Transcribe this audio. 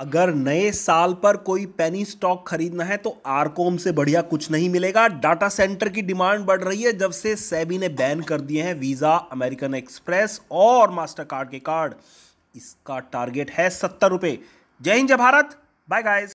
अगर नए साल पर कोई पेनी स्टॉक खरीदना है तो आरकॉम से बढ़िया कुछ नहीं मिलेगा डाटा सेंटर की डिमांड बढ़ रही है जब से सेबी ने बैन कर दिए हैं वीज़ा अमेरिकन एक्सप्रेस और मास्टर कार्ड के कार्ड इसका टारगेट है सत्तर रुपये जय हिंद जय भारत बाय गाइस